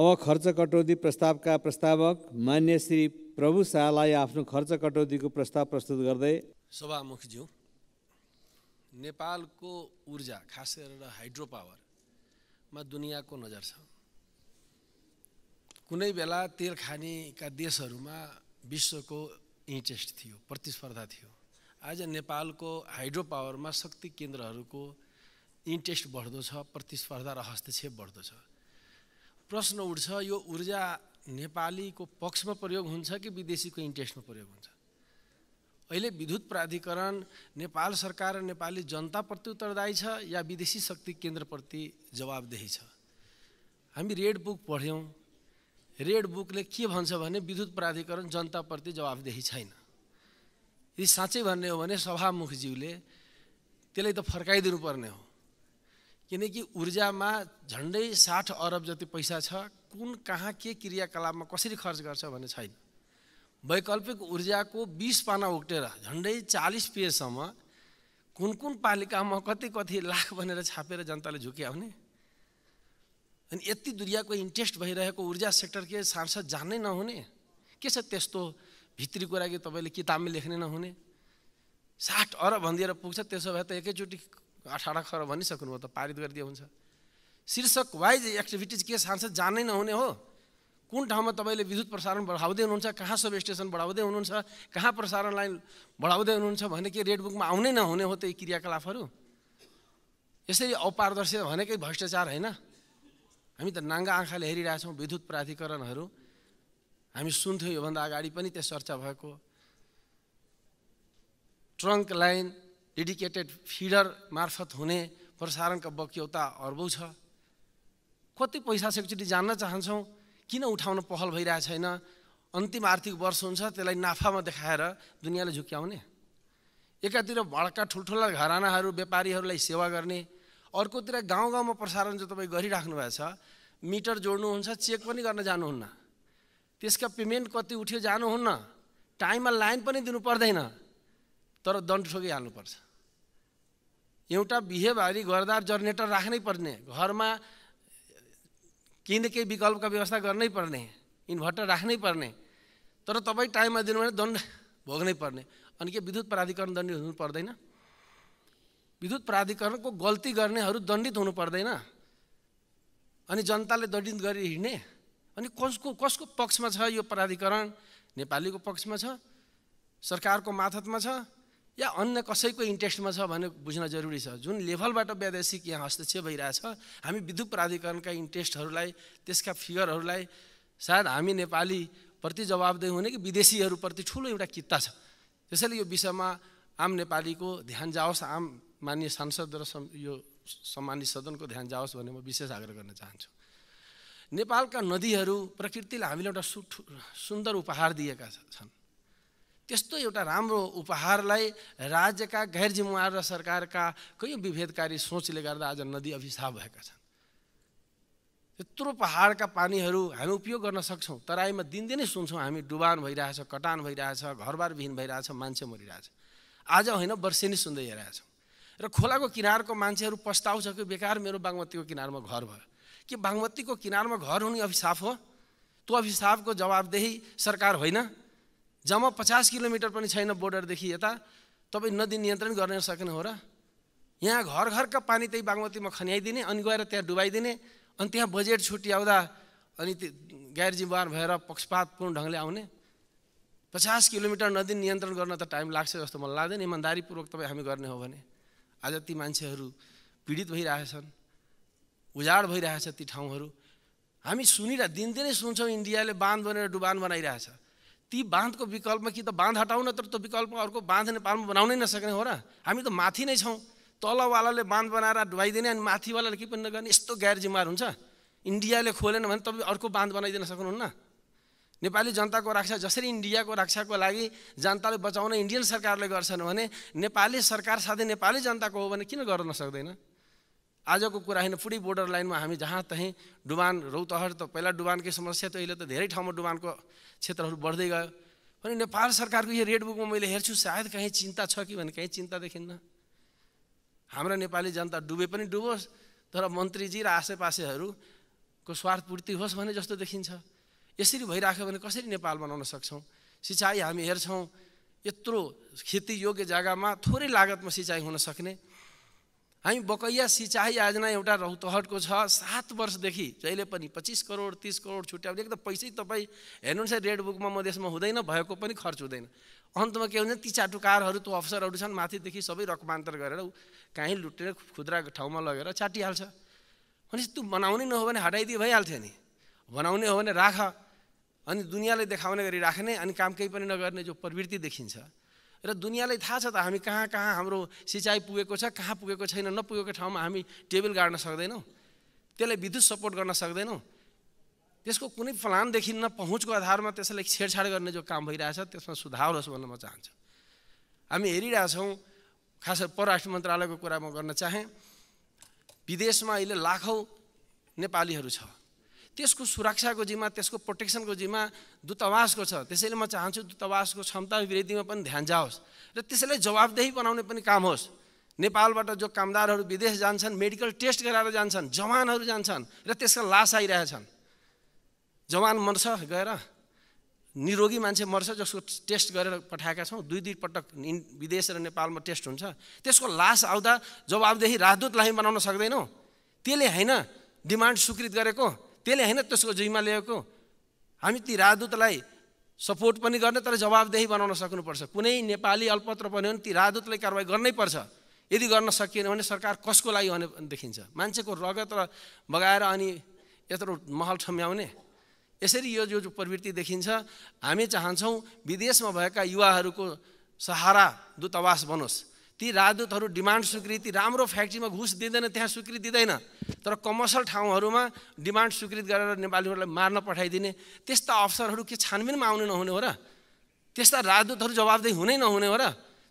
अब खर्च कटौती प्रस्तावका प्रस्तावक मान्य श्री प्रभु शाहलाई आफ्नो खर्च कटौतीको प्रस्ताव प्रस्तुत गर्दै सभामुखज्यू नेपालको ऊर्जा खास गरेर हाइड्रो पावरमा दुनियाँको नजर छ कुनै बेला तेल खानेका देशहरूमा विश्वको इन्ट्रेस्ट थियो प्रतिस्पर्धा थियो आज नेपालको हाइड्रो पावरमा शक्ति केन्द्रहरूको इन्ट्रेस्ट बढ्दो छ प्रतिस्पर्धा र हस्तक्षेप बढ्दो छ प्रश्न उठ्छ यो ऊर्जा नेपालीको पक्षमा प्रयोग हुन्छ कि विदेशीको इन्ट्रेस्टमा प्रयोग हुन्छ अहिले विद्युत प्राधिकरण नेपाल सरकार र नेपाली जनताप्रति उत्तरदायी छ या विदेशी शक्ति केन्द्रप्रति जवाबदेही छ हामी रेड बुक पढ्यौँ रेड बुकले के भन्छ भने विद्युत प्राधिकरण जनताप्रति जवाबदेही छैन यदि साँच्चै भन्ने हो भने सभामुखज्यूले त्यसलाई त फर्काइदिनु पर्ने हो किनकि ऊर्जामा झन्डै साठ अरब जति पैसा छ कुन कहाँ के क्रियाकलापमा कसरी खर्च गर्छ भन्ने छैन वैकल्पिक ऊर्जाको बिस पाना उक्टेर झन्डै चालिस पेजसम्म कुन कुन पालिकामा कति कति लाख भनेर छापेर जनताले झुक्याउने अनि यति दुरियाको इन्ट्रेस्ट भइरहेको ऊर्जा सेक्टर के सांसद जानै नहुने के छ त्यस्तो भित्री कुरा कि तपाईँले किताबमै लेख्ने नहुने साठ अरब भनिदिएर पुग्छ त्यसो भए त एकैचोटि आठ आठ भनिसक्नु हो त पारित गरिदियो हुन्छ शीर्षक वाइज एक्टिभिटिज के सांसद जानै नहुने हो कुन ठाउँमा तपाईँले विद्युत प्रसारण बढाउँदै हुनुहुन्छ कहाँ सब स्टेसन बढाउँदै हुनुहुन्छ कहाँ प्रसारण लाइन बढाउँदै हुनुहुन्छ भने कि रेड बुकमा आउनै नहुने हो त्यही क्रियाकलापहरू यसरी अपारदर्शी भनेकै भ्रष्टाचार होइन हामी त नाङ्गा आँखाले हेरिरहेछौँ विद्युत प्राधिकरणहरू हामी सुन्थ्यौँ योभन्दा अगाडि पनि त्यो चर्चा भएको ट्रङ्क लाइन डेडिकेटेड फिडर मार्फत हुने प्रसारणका बक्यौता अर्बौ छ कति पैसा एकचोटि जान्न चाहन्छौँ किन उठाउन पहल भइरहेको छैन अन्तिम आर्थिक वर्ष हुन्छ त्यसलाई नाफामा देखाएर दुनियाँले झुक्क्याउने एकातिर भड्का ठुल्ठुला घरानाहरू व्यापारीहरूलाई सेवा गर्ने अर्कोतिर गाउँ गाउँमा प्रसारण जो तपाईँ गरिराख्नु भएको छ मिटर जोड्नुहुन्छ चेक पनि गर्न जानुहुन्न त्यसका पेमेन्ट कति उठ्यो जानुहुन्न टाइममा लाइन पनि दिनु पर्दैन तर दण्ड ठोकिहाल्नुपर्छ एउटा बिहेबारी गर्दा जनरेटर राख्नै पर्ने घरमा केही न केही विकल्पका व्यवस्था गर्नै पर्ने इन्भर्टर राख्नै पर्ने तर तपाईँ टाइममा दिनु भने दण्ड भोग्नै पर्ने अनि के विद्युत प्राधिकरण दण्डित हुनु पर्दैन विद्युत प्राधिकरणको गल्ती गर्नेहरू दण्डित हुनु पर्दैन अनि जनताले दण्डित गरी हिँड्ने अनि कसको कसको पक्षमा छ यो प्राधिकरण नेपालीको पक्षमा छ सरकारको माथतमा छ या अन्य कसैको इन्ट्रेस्टमा छ भने बुझ्न जरुरी छ जुन लेभलबाट वैदेशिक यहाँ हस्तक्षेप भइरहेछ हामी विद्युत प्राधिकरणका इन्ट्रेस्टहरूलाई त्यसका फिगरहरूलाई सायद हामी नेपालीप्रति जवाबदेही हुने कि विदेशीहरूप्रति ठुलो एउटा किता छ त्यसैले यो विषयमा आम नेपालीको ध्यान जाओस् आम मान्य सांसद र यो सम्मानित सदनको ध्यान जाओस् भन्ने म विशेष आग्रह गर्न चाहन्छु नेपालका नदीहरू प्रकृतिले हामीलाई एउटा सुन्दर उपहार दिएका छन् त्यस्तो एउटा राम्रो उपहारलाई राज्यका गैर जिम्मेवार र सरकारका कयौँ विभेदकारी सोचले गर्दा आज नदी अभिशाप भएका छन् यत्रो पहाडका पानीहरू हामी उपयोग गर्न सक्छौँ तराईमा दिनदिनै सुन्छौँ हामी डुबान भइरहेछ कटान भइरहेछ घरबार विहीन भइरहेछ मान्छे मरिरहेछ आज होइन वर्षेनी सुन्दै हेरिरहेछौँ र खोलाको किनारको मान्छेहरू पस्ताउँछ कि बेकार मेरो बागमतीको किनारमा घर भयो कि बागमतीको किनारमा घर हुने अभिशाप हो त्यो अभिशापको जवाबदेही सरकार होइन जम्मा पचास किलोमिटर पनि छैन बोर्डरदेखि यता तपाईँ नदी नियन्त्रण गर्न सक्ने हो र यहाँ घर घरका पानी त्यही बागमतीमा खन्याइदिने अनि गएर त्यहाँ डुबाइदिने अनि त्यहाँ बजेट छुट्टी आउँदा अनि त्यो गैर जिम्मेवार भएर पक्षपातपूर्ण ढङ्गले आउने पचास किलोमिटर नदी नियन्त्रण गर्न त टाइम लाग्छ जस्तो मलाई लाग्दैन इमान्दारीपूर्वक तपाईँ हामी गर्ने हो भने आज ती मान्छेहरू पीडित भइरहेछन् उजाड भइरहेछ ती ठाउँहरू हामी सुनिरह दिनदिनै सुन्छौँ इन्डियाले बाँध बनेर डुबान बनाइरहेछ ती बाँधको विकल्प कि त बाँध हटाउन तर त्यो विकल्प अर्को बाँध नेपालमा बनाउनै नसक्ने हो र हामी त माथि नै छौँ तलवालाले बाँध बनाएर डुबाइदिने अनि माथिवालाले के पनि नगर्ने यस्तो गैर जिम्मेवार हुन्छ इन्डियाले खोलेन भने तपाईँ अर्को बाँध बनाइदिन सक्नुहुन्न नेपाली जनताको रक्षा जसरी इन्डियाको रक्षाको लागि जनताले बचाउन इन्डियन सरकारले गर्छन् भने नेपाली सरकार साथै नेपाली जनताको हो भने किन गर्न सक्दैन आजको कुरा होइन पुरै बोर्डर लाइनमा हामी जहाँ तहीँ डुबान रौतहर त पहिला डुबानकै समस्या त अहिले त धेरै ठाउँमा डुबानको क्षेत्रहरू बढ्दै गयो अनि नेपाल सरकारको यो रेड बुकमा मैले हेर्छु सायद कहीँ चिन्ता छ कि भने कहीँ चिन्ता देखिन्न हाम्रो नेपाली जनता डुबे पनि डुबोस् तर मन्त्रीजी र आसेपासेहरूको पूर्ति होस् भने जस्तो देखिन्छ यसरी भइराख्यो भने कसरी नेपाल बनाउन सक्छौँ सिँचाइ हामी हेर्छौँ यत्रो खेतीयोग्य जग्गामा थोरै लागतमा सिँचाइ हुन सक्ने हामी बकैया सिँचाइ आयोजना एउटा रौतहटको छ सात वर्षदेखि जहिले पनि पच्चिस करोड तिस करोड एक एकदम पैसै तपाईँ हेर्नुहुन्छ रेड बुकमा मधेसमा हुँदैन भएको पनि खर्च हुँदैन अन्तमा के हुन्छ ती चाटुकारहरू त्यो अफसरहरू छन् माथिदेखि सबै रकमान्तर गरेर काहीँ लुटेर खुद्रा ठाउँमा लगेर चाटिहाल्छ भनेपछि त्यो बनाउने नहो भने हटाइदिए भइहाल्थ्यो नि बनाउने हो भने राख अनि दुनियाँलाई देखाउने गरी राख्ने अनि काम केही पनि नगर्ने जो प्रवृत्ति देखिन्छ र दुनियाँलाई थाहा छ त हामी कहाँ कहाँ हाम्रो सिँचाइ पुगेको छ कहाँ पुगेको छैन नपुगेको ठाउँमा हामी टेबल गाड्न सक्दैनौँ त्यसलाई विद्युत सपोर्ट गर्न सक्दैनौँ त्यसको कुनै फलानदेखि न पहुँचको आधारमा त्यसलाई छेडछाड गर्ने जो काम भइरहेछ त्यसमा सुधार होस् भन्न म चाहन्छु हामी हेरिरहेछौँ खास परराष्ट्र मन्त्रालयको कुरा म गर्न चाहेँ विदेशमा अहिले लाखौँ नेपालीहरू छ त्यसको सुरक्षाको जिम्मा त्यसको प्रोटेक्सनको जिम्मा दूतावासको छ त्यसैले म चाहन्छु दूतावासको क्षमता वृद्धिमा पनि ध्यान जाओस् र त्यसैलाई जवाबदेही बनाउने पनि काम होस् नेपालबाट जो कामदारहरू विदेश जान्छन् मेडिकल टेस्ट गराएर जान्छन् जवानहरू जान्छन् र त्यसका लास आइरहेछन् जवान मर्छ गएर निरोगी मान्छे मर्छ जसको टेस्ट गरेर पठाएका छौँ दुई दुई पटक विदेश र नेपालमा टेस्ट हुन्छ त्यसको लास आउँदा जवाबदेही राजदूतलाई बनाउन सक्दैनौँ त्यसले होइन डिमान्ड स्वीकृत गरेको त्यसले होइन त्यसको जिम्मा लिएको हामी ती राजदूतलाई सपोर्ट पनि गर्ने तर जवाबदेही बनाउन सक्नुपर्छ कुनै नेपाली अल्पत्र पनि हो भने ती राजदूतलाई कारवाही गर्नै पर्छ यदि गर्न सकिएन भने सरकार कसको लागि भने देखिन्छ मान्छेको रगत र बगाएर अनि यत्रो महल ठम्याउने यसरी यो जो प्रवृत्ति देखिन्छ हामी चाहन्छौँ विदेशमा भएका युवाहरूको सहारा दूतावास बनोस् ती राजदूतहरू डिमान्ड स्वीकृति राम्रो फ्याक्ट्रीमा घुस दिँदैन त्यहाँ स्वीकृति दिँदैन तर कमर्सल ठाउँहरूमा डिमान्ड स्वीकृत गरेर नेपालीहरूलाई मार्न पठाइदिने त्यस्ता अफसरहरू के छानबिनमा आउने नहुने हो र त्यस्ता राजदूतहरू जवाबदेही हुनै नहुने हो र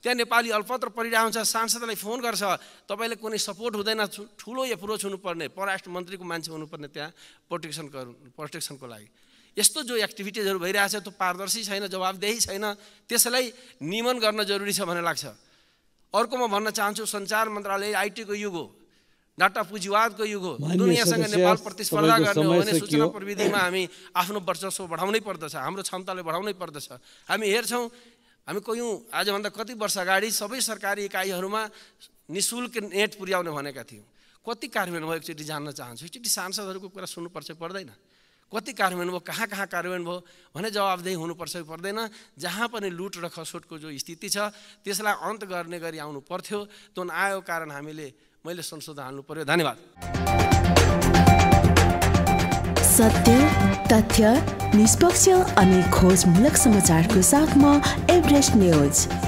त्यहाँ नेपाली अल्पत्र परिरहेको हुन्छ सांसदलाई फोन गर्छ तपाईँले कुनै सपोर्ट हुँदैन ठुलो एप्रोच हुनुपर्ने परराष्ट्र मन्त्रीको मान्छे हुनुपर्ने त्यहाँ प्रोटेक्सन प्रोटेक्सनको लागि यस्तो जो एक्टिभिटिजहरू भइरहेछ त्यो पारदर्शी छैन जवाबदेही छैन त्यसलाई नियमन गर्न जरुरी छ भन्ने लाग्छ अर्को म भन्न चाहन्छु सञ्चार मन्त्रालय आइटीको युग हो डाटा पुँजीवादको युग हो दुनियाँसँग नेपाल प्रतिस्पर्धा गर्ने हो भने सूचना प्रविधिमा हामी आफ्नो वर्चस्व बढाउनै पर्दछ हाम्रो क्षमताले बढाउनै पर्दछ हामी हेर्छौँ हामी कयौँ आजभन्दा कति वर्ष अगाडि सबै सरकारी इकाइहरूमा नि शुल्क नेट पुर्याउने भनेका थियौँ कति कार्यान्वयन भयो एकचोटि जान्न चाहन्छु एकचोटि सांसदहरूको कुरा सुन्नुपर्छ पर्दैन कति कार्यान्वयन भयो कहाँ कहाँ कार्यान्वयन भयो भने जवाबदेही हुनुपर्छ कि पर्दैन जहाँ पनि लुट र खसोटको जो स्थिति छ त्यसलाई अन्त गर्ने गरी आउनु पर्थ्यो तँ आयो कारण हामीले मैले संशोधन हाल्नु पर्यो धन्यवाद सत्य तथ्य निष्पक्ष अनि खोजमूलक समाचारको साथमा एभरेस्ट न्युज